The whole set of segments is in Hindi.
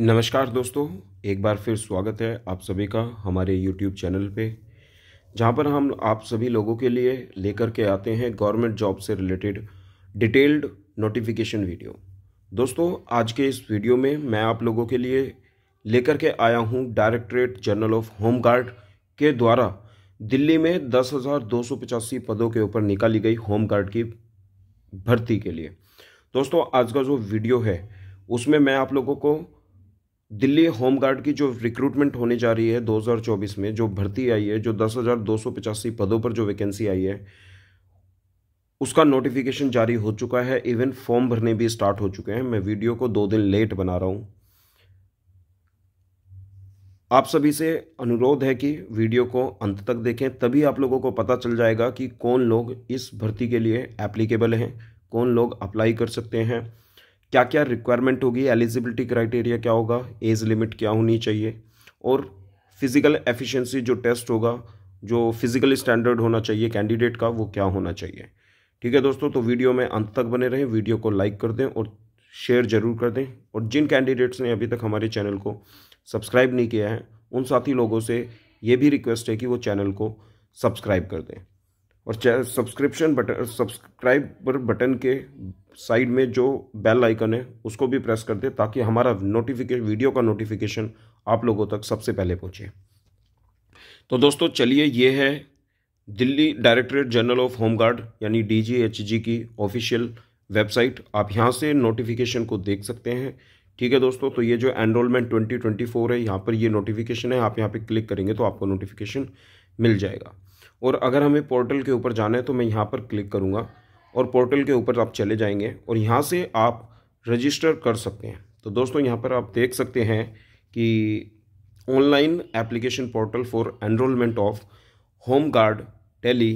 नमस्कार दोस्तों एक बार फिर स्वागत है आप सभी का हमारे यूट्यूब चैनल पे जहाँ पर हम आप सभी लोगों के लिए लेकर के आते हैं गवर्नमेंट जॉब से रिलेटेड डिटेल्ड नोटिफिकेशन वीडियो दोस्तों आज के इस वीडियो में मैं आप लोगों के लिए लेकर के आया हूँ directorate general of home guard के द्वारा दिल्ली में दस पदों के ऊपर निकाली गई होम गार्ड की भर्ती के लिए दोस्तों आज का जो वीडियो है उसमें मैं आप लोगों को दिल्ली होम गार्ड की जो रिक्रूटमेंट होने जा रही है 2024 में जो भर्ती आई है जो दस हज़ार दो सौ पचासी पदों पर जो वैकेंसी आई है उसका नोटिफिकेशन जारी हो चुका है इवन फॉर्म भरने भी स्टार्ट हो चुके हैं मैं वीडियो को दो दिन लेट बना रहा हूं आप सभी से अनुरोध है कि वीडियो को अंत तक देखें तभी आप लोगों को पता चल जाएगा कि कौन लोग इस भर्ती के लिए एप्लीकेबल हैं कौन लोग अप्लाई कर सकते हैं क्या क्या रिक्वायरमेंट होगी एलिजिबिलिटी क्राइटेरिया क्या होगा एज लिमिट क्या होनी चाहिए और फिज़िकल एफिशिएंसी जो टेस्ट होगा जो फिज़िकल स्टैंडर्ड होना चाहिए कैंडिडेट का वो क्या होना चाहिए ठीक है दोस्तों तो वीडियो में अंत तक बने रहें वीडियो को लाइक कर दें और शेयर ज़रूर कर दें और जिन कैंडिडेट्स ने अभी तक हमारे चैनल को सब्सक्राइब नहीं किया है उन साथी लोगों से ये भी रिक्वेस्ट है कि वो चैनल को सब्सक्राइब कर दें और सब्सक्रिप्शन बटन सब्सक्राइब बटन के साइड में जो बेल आइकन है उसको भी प्रेस कर दें ताकि हमारा नोटिफिकेशन वीडियो का नोटिफिकेशन आप लोगों तक सबसे पहले पहुँचे तो दोस्तों चलिए ये है Delhi directorate general of home guard यानी डीजीएचजी की ऑफिशियल वेबसाइट आप यहाँ से नोटिफिकेशन को देख सकते हैं ठीक है दोस्तों तो ये जो एनरोलमेंट 2024 है यहाँ पर ये नोटिफिकेशन है आप यहाँ पे क्लिक करेंगे तो आपको नोटिफिकेशन मिल जाएगा और अगर हमें पोर्टल के ऊपर जाना है तो मैं यहाँ पर क्लिक करूँगा और पोर्टल के ऊपर आप चले जाएंगे और यहाँ से आप रजिस्टर कर सकते हैं तो दोस्तों यहाँ पर आप देख सकते हैं कि online application portal for enrolment of home guard tele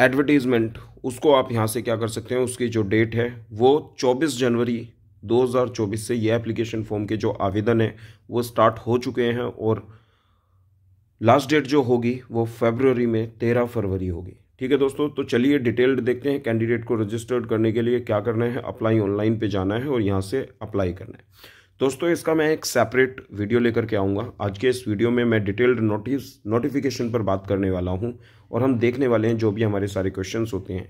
advertisement उसको आप यहाँ से क्या कर सकते हैं उसकी जो डेट है वो 24 जनवरी 2024 से ये एप्लीकेशन फॉर्म के जो आवेदन है वो स्टार्ट हो चुके हैं और लास्ट डेट जो होगी वो फेबररी में तेरह फरवरी होगी ठीक है दोस्तों तो चलिए डिटेल्ड देखते हैं कैंडिडेट को रजिस्टर्ड करने के लिए क्या करना है अप्लाई ऑनलाइन पे जाना है और यहाँ से अप्लाई करना है दोस्तों इसका मैं एक सेपरेट वीडियो लेकर के आऊँगा आज के इस वीडियो में मैं डिटेल्ड नोटिस नोटिफिकेशन पर बात करने वाला हूँ और हम देखने वाले हैं जो भी हमारे सारे क्वेश्चन होते हैं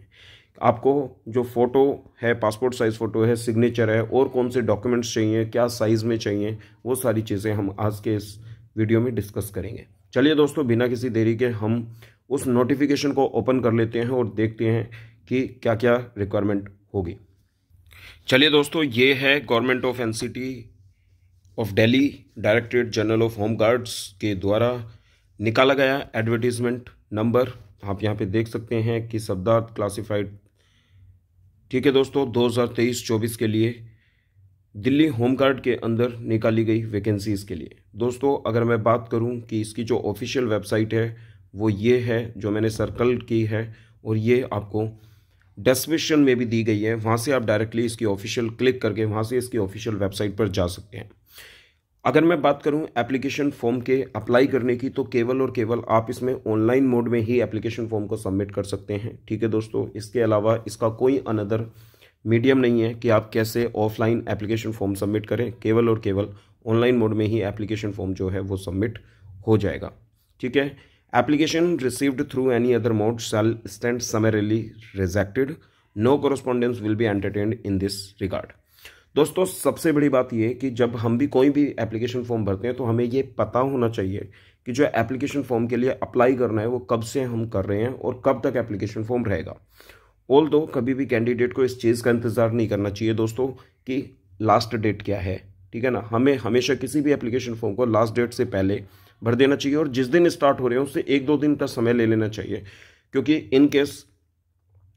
आपको जो फ़ोटो है पासपोर्ट साइज़ फ़ोटो है सिग्नेचर है और कौन से डॉक्यूमेंट्स चाहिए क्या साइज़ में चाहिए वो सारी चीज़ें हम आज के इस वीडियो में डिस्कस करेंगे चलिए दोस्तों बिना किसी देरी के हम उस नोटिफिकेशन को ओपन कर लेते हैं और देखते हैं कि क्या क्या रिक्वायरमेंट होगी चलिए दोस्तों ये है government of N of Delhi directorate general of home guards के द्वारा निकाला गया एडवर्टीजमेंट नंबर आप यहाँ पे देख सकते हैं कि शब्दार्थ क्लासिफाइड ठीक है दोस्तों 2023-24 के लिए दिल्ली होम गार्ड के अंदर निकाली गई वैकेंसीज़ के लिए दोस्तों अगर मैं बात करूं कि इसकी जो ऑफिशियल वेबसाइट है वो ये है जो मैंने सर्कल की है और ये आपको डेस्क्रिप्शन में भी दी गई है वहाँ से आप डायरेक्टली इसकी ऑफिशियल क्लिक करके वहाँ से इसकी ऑफिशियल वेबसाइट पर जा सकते हैं अगर मैं बात करूं एप्लीकेशन फॉर्म के अप्लाई करने की तो केवल और केवल आप इसमें ऑनलाइन मोड में ही एप्लीकेशन फॉर्म को सबमिट कर सकते हैं ठीक है दोस्तों इसके अलावा इसका कोई अनदर मीडियम नहीं है कि आप कैसे ऑफलाइन एप्लीकेशन फॉर्म सबमिट करें केवल और केवल ऑनलाइन मोड में ही एप्लीकेशन फॉर्म जो है वो सबमिट हो जाएगा ठीक है application received through any other mode shall stand summarily rejected no correspondence will be entertain in this regard दोस्तों सबसे बड़ी बात यह कि जब हम भी कोई भी एप्लीकेशन फॉर्म भरते हैं तो हमें ये पता होना चाहिए कि जो एप्लीकेशन फॉर्म के लिए अप्लाई करना है वो कब से हम कर रहे हैं और कब तक एप्लीकेशन फॉर्म रहेगा ऑल दो कभी भी कैंडिडेट को इस चीज़ का इंतज़ार नहीं करना चाहिए दोस्तों कि लास्ट डेट क्या है ठीक है ना हमें हमेशा किसी भी एप्लीकेशन फॉर्म को लास्ट डेट से पहले भर देना चाहिए और जिस दिन स्टार्ट हो रहे हैं उससे एक दो दिन का समय ले लेना चाहिए क्योंकि इन केस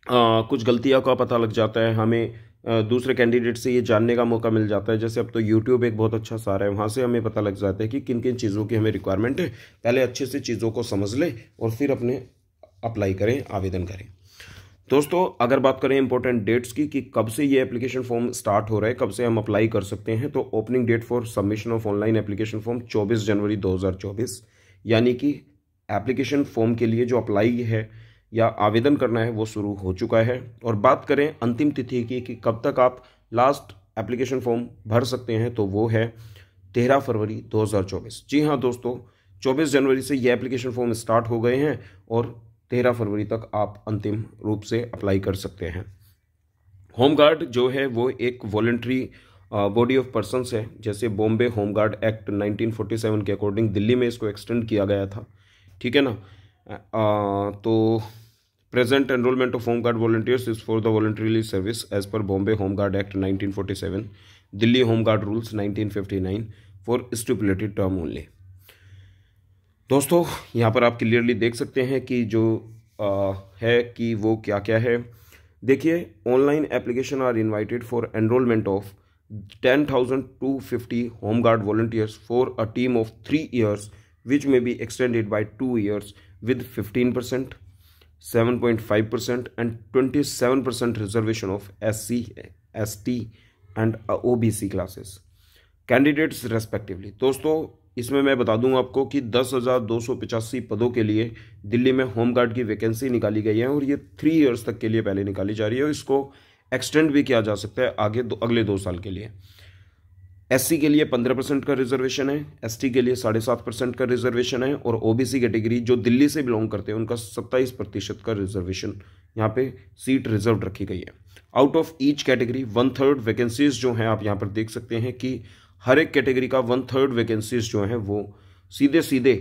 कुछ गलतियों का पता लग जाता है हमें आ, दूसरे कैंडिडेट से ये जानने का मौका मिल जाता है जैसे अब तो यूट्यूब एक बहुत अच्छा सारा है वहाँ से हमें पता लग जाता है कि किन किन चीज़ों की हमें रिक्वायरमेंट है पहले अच्छे से चीज़ों को समझ लें और फिर अपने अप्लाई करें आवेदन करें दोस्तों अगर बात करें इंपॉर्टेंट डेट्स की कि कब से ये एप्लीकेशन फॉर्म स्टार्ट हो रहा है कब से हम अप्लाई कर सकते हैं तो opening date for submission of online application form 24 जनवरी 2024 यानी कि एप्लीकेशन फॉर्म के लिए जो अप्लाई है या आवेदन करना है वो शुरू हो चुका है और बात करें अंतिम तिथि की कि कब तक आप लास्ट एप्लीकेशन फॉर्म भर सकते हैं तो वो है तेरह फरवरी दो जी हाँ दोस्तों 24 जनवरी से ये एप्लीकेशन फॉर्म स्टार्ट हो गए हैं और तेरह फरवरी तक आप अंतिम रूप से अप्लाई कर सकते हैं होम गार्ड जो है वो एक वॉल्ट्री बॉडी ऑफ पर्सनस है जैसे बॉम्बे होम गार्ड एक्ट 1947 के अकॉर्डिंग दिल्ली में इसको एक्सटेंड किया गया था ठीक है ना आ, तो present enrolment of home guard volunteers is for the voluntary service as per Bombay home guard act 1947 Delhi home guard rules 1959 for stipulated term only दोस्तों यहाँ पर आप क्लियरली देख सकते हैं कि जो आ, है कि वो क्या क्या है देखिए online application are invited for enrolment of ten thousand two fifty home guard volunteers for a term of three years which may be extended by two years with fifteen percent seven point five percent and twenty seven percent reservation of S C S T and O B C classes candidates respectively दोस्तों इसमें मैं बता दूं आपको कि दस हज़ार दो सौ पचासी पदों के लिए दिल्ली में होम गार्ड की वैकेंसी निकाली गई है और ये थ्री इयर्स तक के लिए पहले निकाली जा रही है और इसको एक्सटेंड भी किया जा सकता है आगे दो अगले दो साल के लिए एस के लिए पंद्रह परसेंट का रिजर्वेशन है एस के लिए साढ़े सात परसेंट का रिजर्वेशन है और ओ कैटेगरी जो दिल्ली से बिलोंग करते हैं उनका सत्ताईस प्रतिशत का रिजर्वेशन यहाँ पे सीट रिजर्व रखी गई है out of each category one third vacancies जो हैं आप यहाँ पर देख सकते हैं कि हर एक कैटेगरी का वन थर्ड वैकेंसीज जो हैं वो सीधे सीधे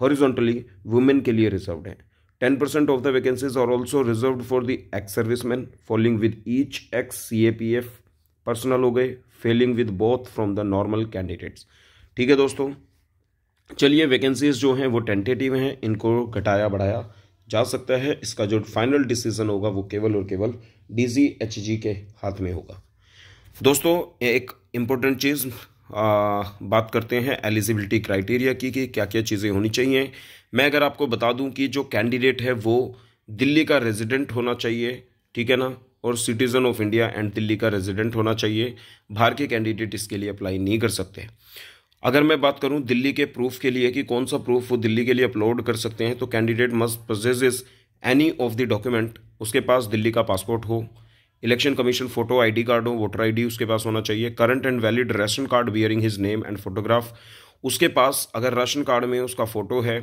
हॉरिजॉन्टली वुमेन के लिए रिजर्व हैं ten percent of the vacancies are also reserve for the ex service man following with each ex C A P F personnel हो गए failing with both from the normal candidates ठीक है दोस्तों चलिए वैकेंसीज जो हैं वो टेंटेटिव हैं इनको घटाया बढ़ाया जा सकता है इसका जो फाइनल डिसीजन होगा वो केवल और केवल जी के हाथ में होगा दोस्तों एक इम्पोर्टेंट चीज़ आ, बात करते हैं एलिजिबिलिटी क्राइटेरिया की कि क्या क्या चीज़ें होनी चाहिए मैं अगर आपको बता दूं कि जो कैंडिडेट है वो दिल्ली का रेजिडेंट होना चाहिए ठीक है ना और citizen of India and Delhi का रेजिडेंट होना चाहिए बाहर के कैंडिडेट इसके लिए अप्लाई नहीं कर सकते अगर मैं बात करूं दिल्ली के प्रूफ के लिए कि कौन सा प्रूफ वो दिल्ली के लिए अपलोड कर सकते हैं तो candidate must possess any of the document उसके पास दिल्ली का पासपोर्ट हो election commission photo ID card हो वोटर आईडी उसके पास होना चाहिए current and valid ration card bearing his name and photograph उसके पास अगर राशन कार्ड में उसका फ़ोटो है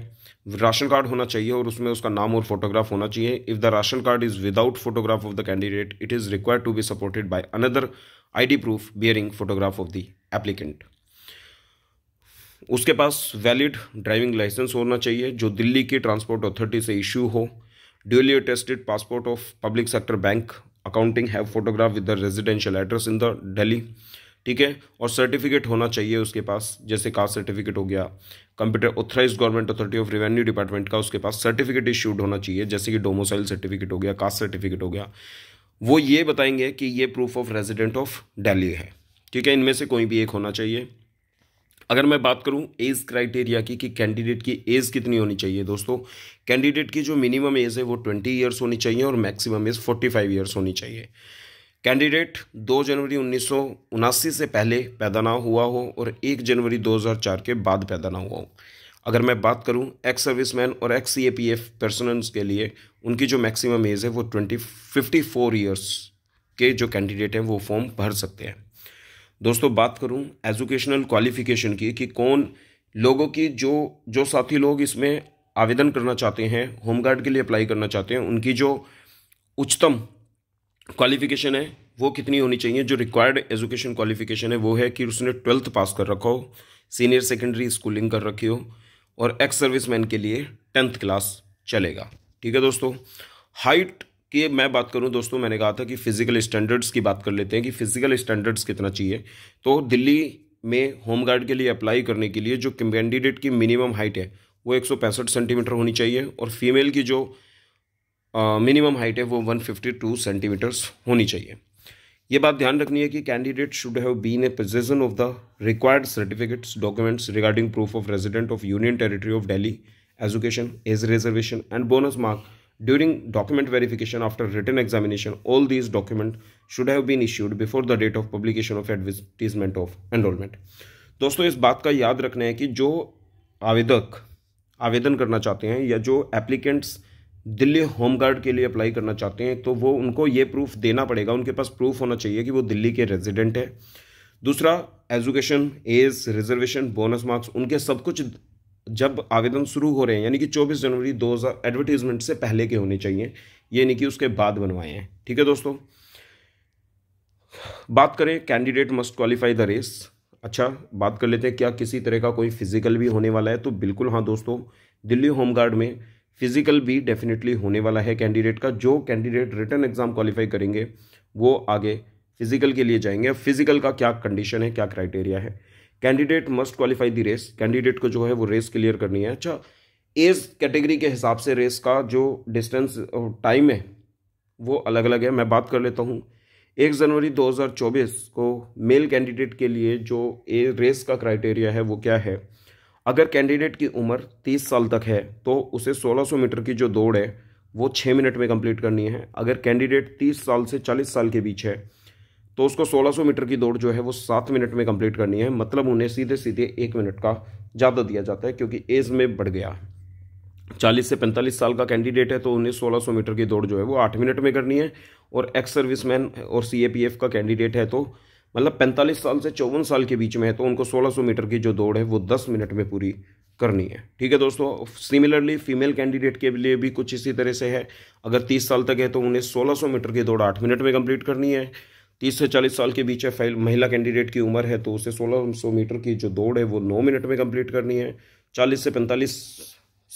राशन कार्ड होना चाहिए और उसमें उसका नाम और फोटोग्राफ होना चाहिए if the ration card is without photograph of the candidate it is required to be supported by another ID proof bearing photograph of the applicant उसके पास वैलिड ड्राइविंग लाइसेंस होना चाहिए जो दिल्ली की ट्रांसपोर्ट अथॉरिटी से इश्यू हो duly tested passport of public sector bank accounting have photograph with the residential address in the Delhi ठीक है और सर्टिफिकेट होना चाहिए उसके पास जैसे कास्ट सर्टिफिकेट हो गया computer authorise government authority of revenue department का उसके पास सर्टिफिकेट इश्यूड होना चाहिए जैसे कि डोमोसाइल सर्टिफिकेट हो गया कास्ट सर्टिफिकेट हो गया वो ये बताएंगे कि ये proof of resident of Delhi है ठीक है इनमें से कोई भी एक होना चाहिए अगर मैं बात करूं एज क्राइटेरिया की कि कैंडिडेट की एज कितनी होनी चाहिए दोस्तों कैंडिडेट की जो मिनिमम एज है वो ट्वेंटी ईयर्स होनी चाहिए और maximum age forty five years होनी चाहिए कैंडिडेट 2 जनवरी उन्नीस से पहले पैदा ना हुआ हो और 1 जनवरी 2004 के बाद पैदा ना हुआ हो अगर मैं बात करूं एक्स सर्विसमैन और ex C A P F personnels के लिए उनकी जो मैक्सिमम एज है वो ट्वेंटी फिफ्टी फोर ईयर्स के जो कैंडिडेट हैं वो फॉर्म भर सकते हैं दोस्तों बात करूं एजुकेशनल क्वालिफिकेशन की कि कौन लोगों की जो जो साथी लोग इसमें आवेदन करना चाहते हैं होमगार्ड के लिए अप्लाई करना चाहते हैं उनकी जो उच्चतम क्वालिफिकेशन है वो कितनी होनी चाहिए जो रिक्वायर्ड एजुकेशन क्वालिफिकेशन है वो है कि उसने ट्वेल्थ पास कर रखा हो सीनियर सेकेंडरी स्कूलिंग कर रखी हो और एक्स सर्विस मैन के लिए टेंथ क्लास चलेगा ठीक है दोस्तों हाइट कि मैं बात करूं दोस्तों मैंने कहा था कि फ़िज़िकल स्टैंडर्ड्स की बात कर लेते हैं कि फ़िज़िकल स्टैंडर्ड्स कितना चाहिए तो दिल्ली में होम गार्ड के लिए अप्लाई करने के लिए जो कैंडिडेट की मिनिमम हाइट है वो एक सेंटीमीटर होनी चाहिए और फीमेल की जो मिनिमम हाइट है वो वन सेंटीमीटर्स होनी चाहिए ये बात ध्यान रखनी है कि candidate should have been a possession of the required certificates documents regarding proof of resident of union territory of Delhi education age reservation and bonus mark During document verification after written examination, all these document should have been issued before the date of publication of advertisement of enrollment. दोस्तों इस बात का याद रखना है कि जो आवेदक आवेदन करना चाहते हैं या जो एप्लीकेंट्स दिल्ली होम गार्ड के लिए अप्लाई करना चाहते हैं तो वो उनको ये प्रूफ देना पड़ेगा उनके पास प्रूफ होना चाहिए कि वो दिल्ली के रेजिडेंट है दूसरा education age reservation bonus marks उनके सब कुछ जब आवेदन शुरू हो रहे हैं यानी कि 24 जनवरी 2000 एडवर्टीजमेंट से पहले के होने चाहिए ये कि उसके बाद बनवाए हैं ठीक है दोस्तों बात करें candidate must qualify the race अच्छा बात कर लेते हैं क्या किसी तरह का कोई फिजिकल भी होने वाला है तो बिल्कुल हाँ दोस्तों दिल्ली होमगार्ड में फिजिकल भी डेफिनेटली होने वाला है कैंडिडेट का जो कैंडिडेट रिटर्न एग्जाम क्वालिफाई करेंगे वो आगे फिजिकल के लिए जाएंगे फिजिकल का क्या कंडीशन है क्या क्राइटेरिया है candidate must qualify the race candidate को जो है वो रेस क्लियर करनी है अच्छा एज कैटेगरी के हिसाब से रेस का जो डिस्टेंस टाइम है वो अलग अलग है मैं बात कर लेता हूँ एक जनवरी 2024 को मेल कैंडिडेट के लिए जो ए रेस का क्राइटेरिया है वो क्या है अगर कैंडिडेट की उम्र 30 साल तक है तो उसे 1600 मीटर की जो दौड़ है वो 6 मिनट में कंप्लीट करनी है अगर कैंडिडेट 30 साल से 40 साल के बीच है तो उसको 1600 मीटर की दौड़ जो है वो सात मिनट में कंप्लीट करनी है मतलब उन्हें सीधे सीधे एक मिनट का ज़्यादा दिया जाता है क्योंकि एज में बढ़ गया चालीस से पैंतालीस साल का कैंडिडेट है तो उन्हें सोलह सौ मीटर की दौड़ जो है वो आठ मिनट में करनी है और एक्स सर्विसमैन और सी का कैंडिडेट है तो मतलब पैंतालीस साल से चौवन साल के बीच में है तो उनको सोलह सौ मीटर की जो दौड़ है वो दस मिनट में पूरी करनी है ठीक है दोस्तों सिमिलरली फीमेल कैंडिडेट के लिए भी कुछ इसी तरह से है अगर तीस साल तक है तो उन्हें सोलह सौ मीटर की दौड़ आठ मिनट में कंप्लीट करनी है तीस से चालीस साल के बीच है महिला कैंडिडेट की उम्र है तो उसे सोलह सौ मीटर की जो दौड़ है वो नौ मिनट में कंप्लीट करनी है चालीस से पैंतालीस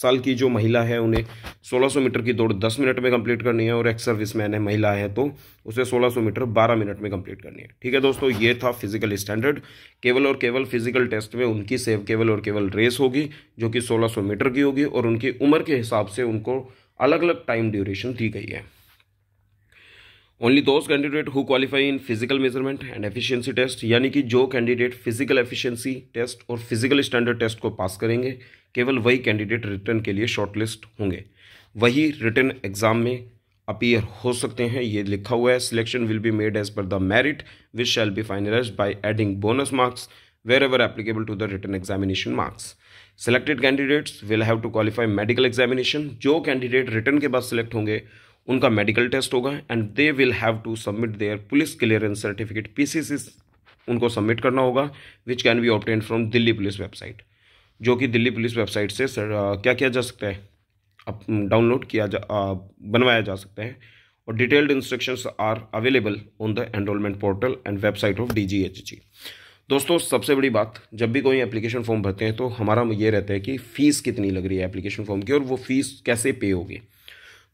साल की जो महिला है उन्हें सोलह सौ मीटर की दौड़ दस मिनट में कंप्लीट करनी है और एक सर्विस मैन है महिला है तो उसे सोलह सौ मीटर बारह मिनट में कंप्लीट करनी है ठीक है दोस्तों ये था फिजिकल स्टैंडर्ड केवल और केवल फिजिकल टेस्ट में उनकी सेव केवल और केवल रेस होगी जो कि सोलह मीटर की होगी और उनकी उम्र के हिसाब से उनको अलग अलग टाइम ड्यूरेशन दी गई है only those candidate who qualify in physical measurement and efficiency test यानी कि जो कैंडिडेट फिजिकल एफिशिएंसी टेस्ट और फिजिकल स्टैंडर्ड टेस्ट को पास करेंगे केवल वही कैंडिडेट रिटर्न के लिए शॉर्टलिस्ट होंगे वही रिटर्न एग्जाम में अपीयर हो सकते हैं ये लिखा हुआ है selection will be made as per the merit which shall be finalise by adding bonus marks wherever applicable to the written examination marks selected candidates will have to qualify medical examination जो कैंडिडेट रिटर्न के बाद सिलेक्ट होंगे उनका मेडिकल टेस्ट होगा and they will have to submit their police clearance certificate P उनको सबमिट करना होगा which can be obtain from Delhi police website जो कि दिल्ली पुलिस वेबसाइट से सर क्या किया जा सकता है अब डाउनलोड किया जा बनवाया जा सकता है और detailed instructions are available on the enrolment portal and website of D दोस्तों सबसे बड़ी बात जब भी कोई एप्लीकेशन फॉर्म भरते हैं तो हमारा ये रहता है कि फ़ीस कितनी लग रही है एप्लीकेशन फॉर्म की और वो फ़ीस कैसे पे होगी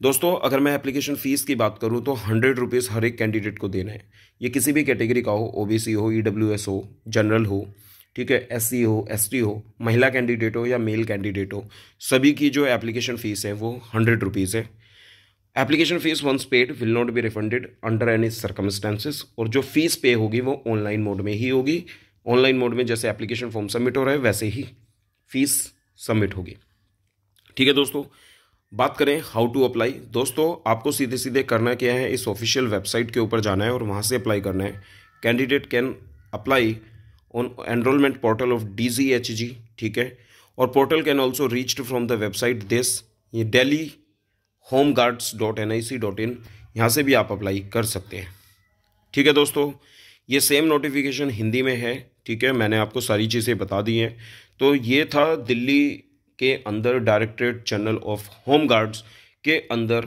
दोस्तों अगर मैं एप्लीकेशन फ़ीस की बात करूँ तो हंड्रेड रुपीज़ हर एक कैंडिडेट को देना है ये किसी भी कैटेगरी का हो ओबीसी हो ईडब्ल्यूएस e हो जनरल हो ठीक है एस हो एस हो महिला कैंडिडेट हो या मेल कैंडिडेट हो सभी की जो एप्लीकेशन फ़ीस है वो हंड्रेड रुपीज़ है application fees once paid will not be refunded under any circumstances और जो फीस पे होगी वो ऑनलाइन मोड में ही होगी ऑनलाइन मोड में जैसे एप्लीकेशन फॉर्म सबमिट हो रहा है वैसे ही फीस सबमिट होगी ठीक है दोस्तों बात करें हाउ टू अप्लाई दोस्तों आपको सीधे सीधे करना क्या है इस ऑफिशियल वेबसाइट के ऊपर जाना है और वहाँ से अप्लाई करना है candidate can apply on enrolment portal of D G H G ठीक है और portal can also reached from the website this ये Delhi home guards dot N I C dot in यहाँ से भी आप अप्लाई कर सकते हैं ठीक है दोस्तों ये सेम नोटिफिकेशन हिंदी में है ठीक है मैंने आपको सारी चीज़ें बता दी हैं तो ये था दिल्ली के अंदर directorate general of home guards के अंदर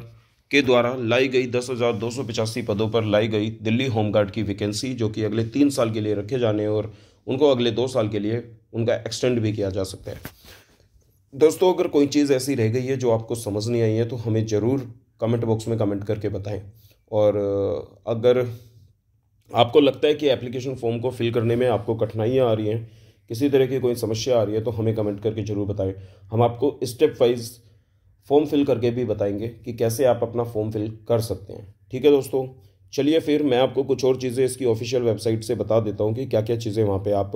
के द्वारा लाई गई दस हज़ार दो सौ पचासी पदों पर लाई गई दिल्ली होम गार्ड की वैकेंसी जो कि अगले तीन साल के लिए रखे जाने और उनको अगले दो साल के लिए उनका एक्सटेंड भी किया जा सकता है दोस्तों अगर कोई चीज़ ऐसी रह गई है जो आपको समझ नहीं आई है तो हमें ज़रूर कमेंट बॉक्स में कमेंट करके बताएं और अगर आपको लगता है कि एप्लीकेशन फॉर्म को फिल करने में आपको कठिनाइयाँ आ रही हैं किसी तरह की कोई समस्या आ रही है तो हमें कमेंट करके ज़रूर बताएं हम आपको स्टेप वाइज फॉर्म फिल करके भी बताएंगे कि कैसे आप अपना फॉर्म फिल कर सकते हैं ठीक है दोस्तों चलिए फिर मैं आपको कुछ और चीज़ें इसकी ऑफिशियल वेबसाइट से बता देता हूँ कि क्या क्या चीज़ें वहाँ पर आप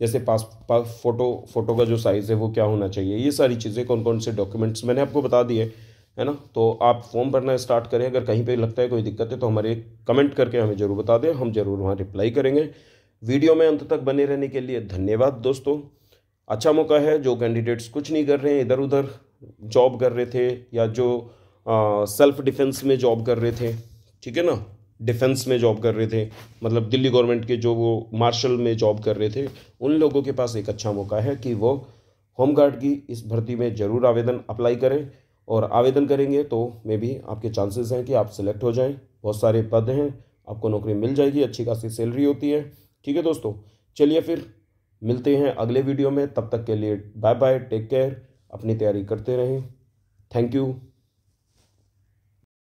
जैसे पास पास फोटो फोटो का जो साइज़ है वो क्या होना चाहिए ये सारी चीज़ें कौन कौन से डॉक्यूमेंट्स मैंने आपको बता दिए है ना तो आप फॉर्म भरना स्टार्ट करें अगर कहीं पे लगता है कोई दिक्कत है तो हमारे कमेंट करके हमें ज़रूर बता दें हम ज़रूर वहाँ रिप्लाई करेंगे वीडियो में अंत तक बने रहने के लिए धन्यवाद दोस्तों अच्छा मौका है जो कैंडिडेट्स कुछ नहीं कर रहे हैं इधर उधर जॉब कर रहे थे या जो सेल्फ डिफेंस में जॉब कर रहे थे ठीक है ना डिफेंस में जॉब कर रहे थे मतलब दिल्ली गवर्नमेंट के जो वो मार्शल में जॉब कर रहे थे उन लोगों के पास एक अच्छा मौका है कि वो होमगार्ड की इस भर्ती में ज़रूर आवेदन अप्लाई करें और आवेदन करेंगे तो मे भी आपके चांसेस हैं कि आप सिलेक्ट हो जाएं बहुत सारे पद हैं आपको नौकरी मिल जाएगी अच्छी खासी सैलरी होती है ठीक है दोस्तों चलिए फिर मिलते हैं अगले वीडियो में तब तक के लिए बाय बाय टेक केयर अपनी तैयारी करते रहें थैंक यू